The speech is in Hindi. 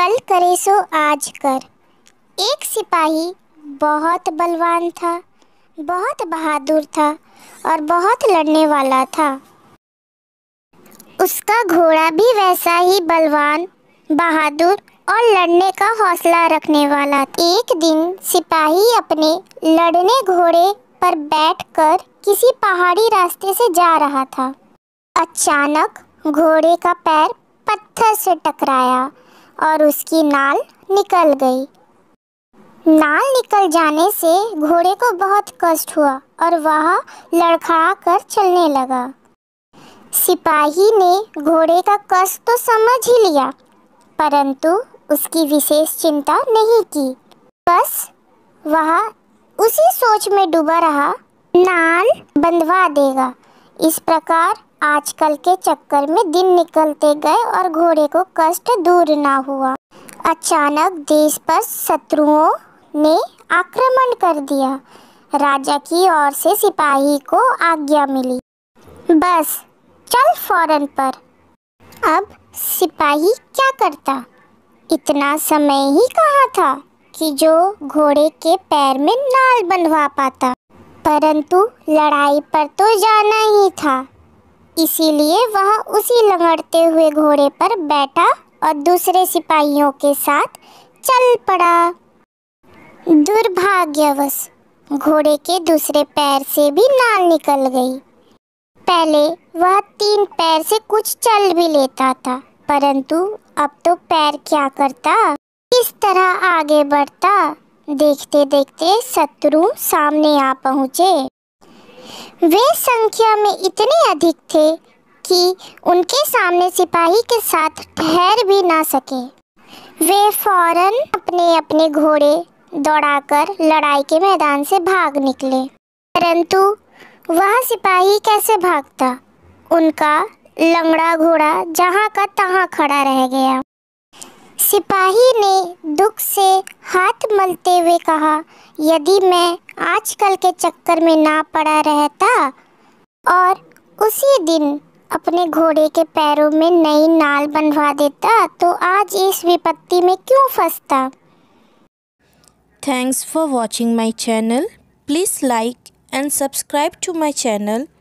कल करे सो आज कर एक सिपाही बहुत बलवान था बहुत बहादुर था और बहुत लड़ने वाला था उसका घोड़ा भी वैसा ही बलवान बहादुर और लड़ने का हौसला रखने वाला था। एक दिन सिपाही अपने लड़ने घोड़े पर बैठकर किसी पहाड़ी रास्ते से जा रहा था अचानक घोड़े का पैर पत्थर से टकराया और उसकी नाल निकल गई नाल निकल जाने से घोड़े को बहुत कष्ट हुआ और वह लड़खड़ा कर चलने लगा सिपाही ने घोड़े का कष्ट तो समझ ही लिया परंतु उसकी विशेष चिंता नहीं की बस वह उसी सोच में डूबा रहा नाल बंधवा देगा इस प्रकार आजकल के चक्कर में दिन निकलते गए और घोड़े को कष्ट दूर ना हुआ अचानक देश पर शत्रुओं ने आक्रमण कर दिया राजा की ओर से सिपाही को आज्ञा मिली बस चल फौरन पर अब सिपाही क्या करता इतना समय ही कहा था कि जो घोड़े के पैर में नाल बंधवा पाता परंतु लड़ाई पर तो जाना ही था इसीलिए वह उसी लंगड़ते हुए घोड़े पर बैठा और दूसरे सिपाहियों के साथ चल पड़ा दुर्भाग्यवश घोड़े के दूसरे पैर से भी नाल निकल गई पहले वह तीन पैर से कुछ चल भी लेता था परंतु अब तो पैर क्या करता किस तरह आगे बढ़ता देखते देखते शत्रु सामने आ पहुँचे वे संख्या में इतने अधिक थे कि उनके सामने सिपाही के साथ ठहर भी ना सके वे फौरन अपने अपने घोड़े दौड़ाकर लड़ाई के मैदान से भाग निकले परंतु वह सिपाही कैसे भागता उनका लंगड़ा घोड़ा जहाँ का तहाँ खड़ा रह गया सिपाही ने दुख से हाथ मलते हुए कहा यदि मैं आजकल के चक्कर में ना पड़ा रहता और उसी दिन अपने घोड़े के पैरों में नई नाल बनवा देता तो आज इस विपत्ति में क्यों फंसता thanks for watching my channel please like and subscribe to my channel